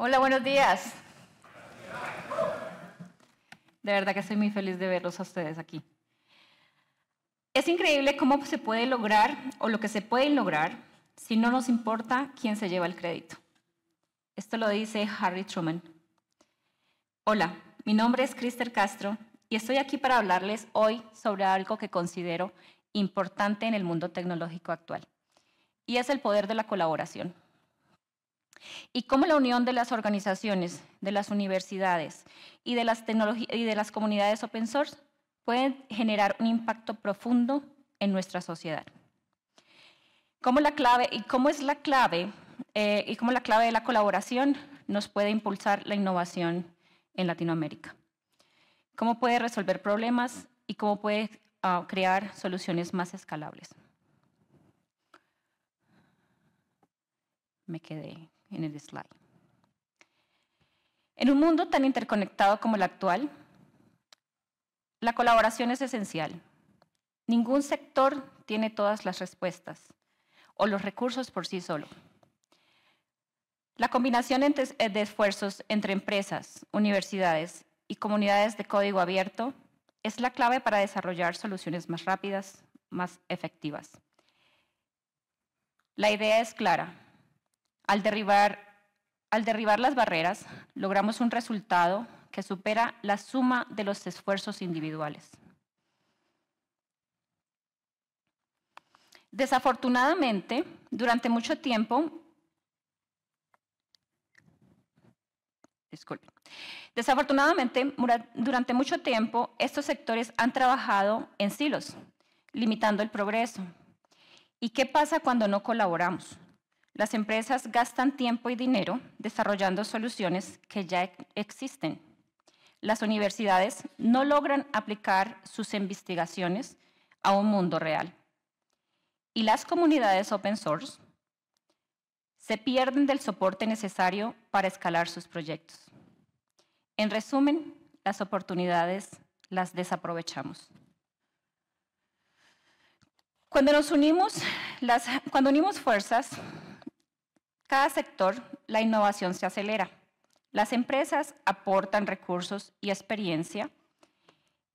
Hola, buenos días. De verdad que estoy muy feliz de verlos a ustedes aquí. Es increíble cómo se puede lograr o lo que se puede lograr si no nos importa quién se lleva el crédito. Esto lo dice Harry Truman. Hola, mi nombre es Crister Castro y estoy aquí para hablarles hoy sobre algo que considero importante en el mundo tecnológico actual, y es el poder de la colaboración y cómo la unión de las organizaciones, de las universidades y de las, y de las comunidades open source puede generar un impacto profundo en nuestra sociedad. ¿Cómo la clave y cómo es la clave eh, y cómo la clave de la colaboración nos puede impulsar la innovación en Latinoamérica? ¿Cómo puede resolver problemas y cómo puede ah, crear soluciones más escalables? me quedé en el slide. En un mundo tan interconectado como el actual, la colaboración es esencial. Ningún sector tiene todas las respuestas o los recursos por sí solo. La combinación eh, de esfuerzos entre empresas, universidades y comunidades de código abierto es la clave para desarrollar soluciones más rápidas, más efectivas. La idea es clara, al derribar, las barreras, logramos un resultado que supera la suma de los esfuerzos individuales. Desafortunadamente, durante mucho tiempo, desafortunadamente, durante mucho tiempo, estos sectores han trabajado en silos, limitando el progreso. ¿Y qué pasa cuando no colaboramos? Las empresas gastan tiempo y dinero desarrollando soluciones que ya e-, existen. Las universidades no logran aplicar sus investigaciones a un mundo real. Y las comunidades open source se pierden del soporte necesario para escalar sus proyectos. En resumen, las oportunidades las desaprovechamos. Cuando nos unimos, cuando unimos fuerzas, cada sector la innovación se acelera. Las empresas aportan recursos y experiencia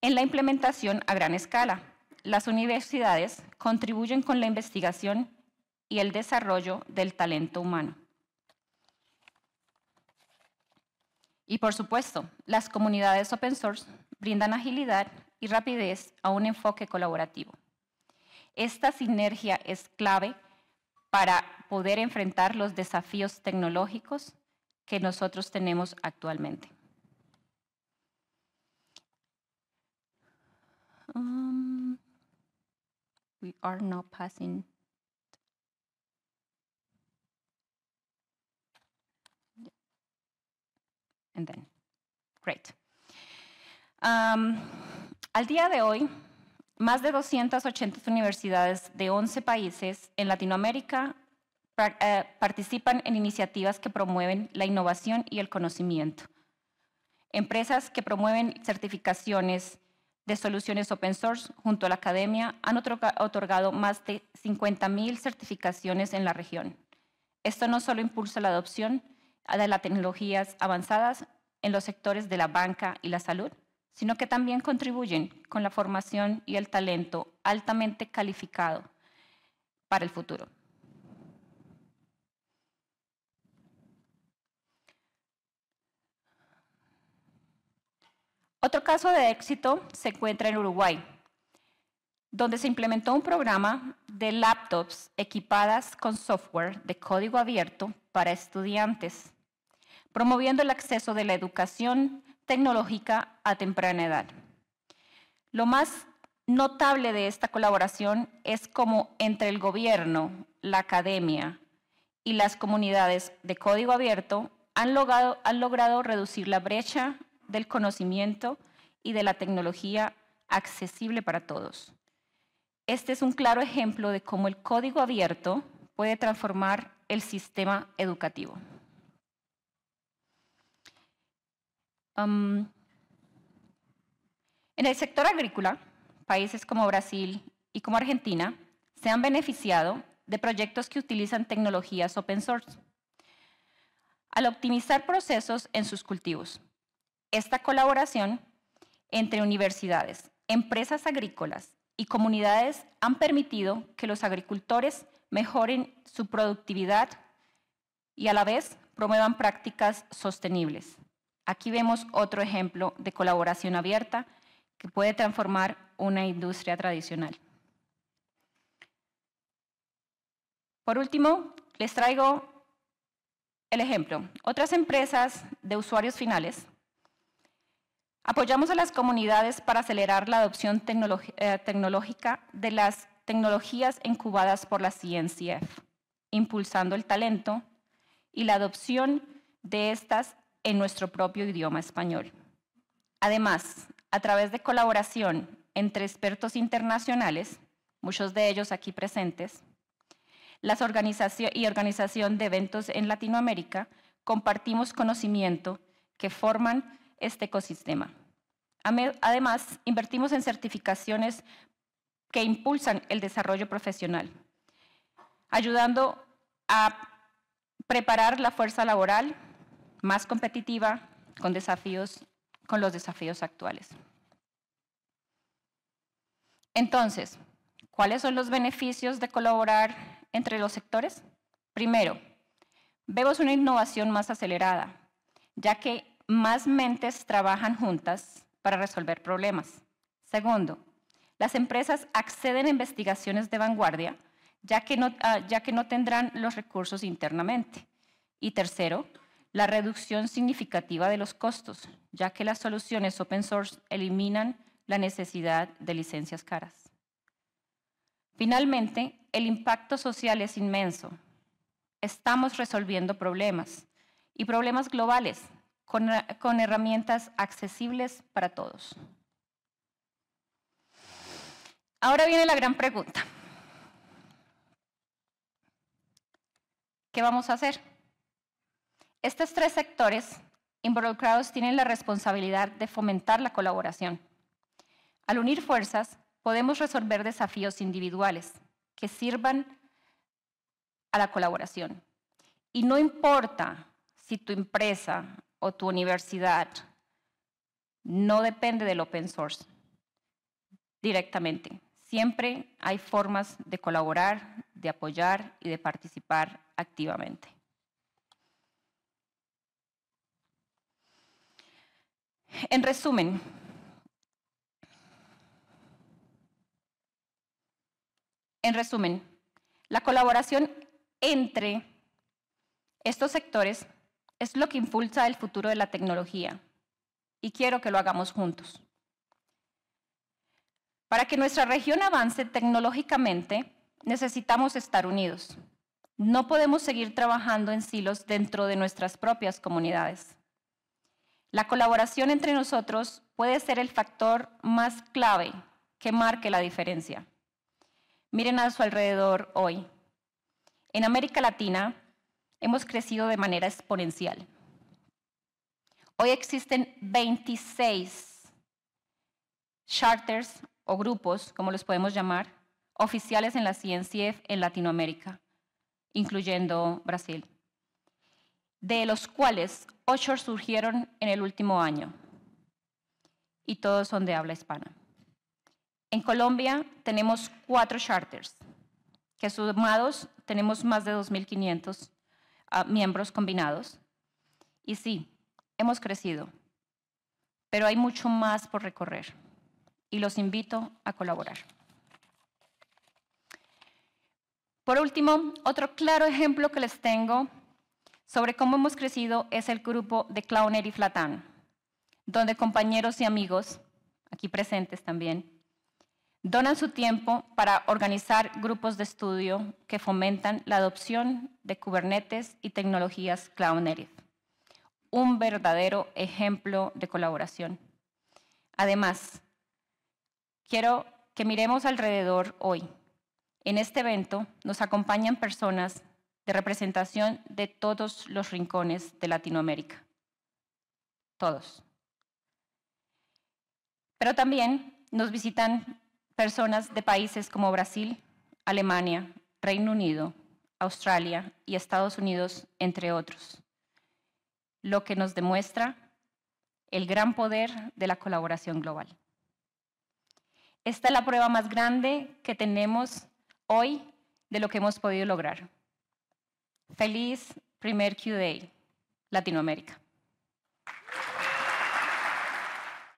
en la implementación a gran escala. Las universidades contribuyen con la investigación y el desarrollo del talento humano. Y por supuesto, las comunidades open source brindan agilidad y rapidez a un enfoque colaborativo. Esta sinergia es clave para poder enfrentar los desafíos tecnológicos que nosotros tenemos actualmente. Um, we are not passing. And then, great. Um, al día de hoy, más de 280 universidades de 11 países en Latinoamérica eh, participan en iniciativas que promueven la innovación y el conocimiento. Empresas que promueven certificaciones de soluciones open source junto a la academia han otorgado más de 50.000 certificaciones en la región. Esto no solo impulsa la adopción de las tecnologías avanzadas en los sectores de la banca y la salud, sino que también contribuyen con la formación y el talento altamente calificado para el futuro. Otro caso de éxito se encuentra en Uruguay, donde se implementó un programa de laptops equipadas con software de código abierto para estudiantes, promoviendo el acceso de la educación tecnológica a temprana edad. Lo más notable de esta colaboración es cómo entre el gobierno, la academia y las comunidades de código abierto han logrado, reducir la brecha del conocimiento y de la tecnología accesible para todos. Este es un claro ejemplo de cómo el código abierto puede transformar el sistema educativo. en el sector agrícola, países como Brasil y como Argentina se han beneficiado de proyectos que utilizan tecnologías open source al optimizar procesos en sus cultivos. Esta colaboración entre universidades, empresas agrícolas y comunidades han permitido que los agricultores mejoren su productividad y a la vez promuevan prácticas sostenibles. Aquí vemos otro ejemplo de colaboración abierta que puede transformar una industria tradicional. Por último, les traigo el ejemplo. Otras empresas de usuarios finales. Apoyamos a las comunidades para acelerar la adopción eh, tecnológica de las tecnologías incubadas por la CNCF, impulsando el talento y la adopción de estas en nuestro propio idioma español. Además, a través de colaboración entre expertos internacionales, muchos de ellos aquí presentes, las organización y organización de eventos en Latinoamérica, compartimos conocimiento que forman este ecosistema. Además, invertimos en certificaciones que impulsan el desarrollo profesional, ayudando a preparar la fuerza laboral más competitiva con, desafíos, con los desafíos actuales. Entonces, ¿cuáles son los beneficios de colaborar entre los sectores? Primero, vemos una innovación más acelerada, ya que más mentes trabajan juntas para resolver problemas. Segundo, las empresas acceden a investigaciones de vanguardia, ya que no, ah, ya que no tendrán los recursos internamente. Y tercero, la reducción significativa de los costos, ya que las soluciones open source eliminan la necesidad de licencias caras. Finalmente, el impacto social es inmenso. Estamos resolviendo problemas y problemas globales con, herramientas accesibles para todos. Ahora viene la gran pregunta. ¿Qué vamos a hacer? Estos tres sectores involucrados tienen la responsabilidad de fomentar la colaboración. Al unir fuerzas, podemos resolver desafíos individuales que sirvan a la colaboración. Y no importa si tu empresa o tu universidad no depende del open source directamente. Siempre hay formas de colaborar, de apoyar y de participar activamente. En resumen, en resumen, la colaboración entre estos sectores es lo que impulsa el futuro de la tecnología y quiero que lo hagamos juntos. Para que nuestra región avance tecnológicamente, necesitamos estar unidos. No podemos seguir trabajando en silos dentro de nuestras propias comunidades. La colaboración entre nosotros puede ser el factor más clave que marque la diferencia. Miren a su alrededor hoy. En América Latina hemos crecido de manera exponencial. Hoy existen 26 charters o grupos, como los podemos llamar, oficiales en la CNCF en Latinoamérica, incluyendo Brasil de los cuales ocho surgieron en el último año, y todos son de habla hispana. En Colombia tenemos cuatro charters, que sumados tenemos más de 2.500 ah, miembros combinados. Y sí, hemos crecido, pero hay mucho más por recorrer y los invito a colaborar. Por último, otro claro ejemplo que les tengo sobre cómo hemos crecido es el grupo de Clowner y Flatán, donde compañeros y amigos, aquí presentes también, donan su tiempo para organizar grupos de estudio que fomentan la adopción de Kubernetes y tecnologías Cloud Un verdadero ejemplo de colaboración. Además, quiero que miremos alrededor hoy. En este evento nos acompañan personas de representación de todos los rincones de Latinoamérica. Todos. Pero también nos visitan personas de países como Brasil, Alemania, Reino Unido, Australia y Estados Unidos, entre otros, lo que nos demuestra el gran poder de la colaboración global. Esta es la prueba más grande que tenemos hoy de lo que hemos podido lograr. Feliz primer Q-Day, Latinoamérica.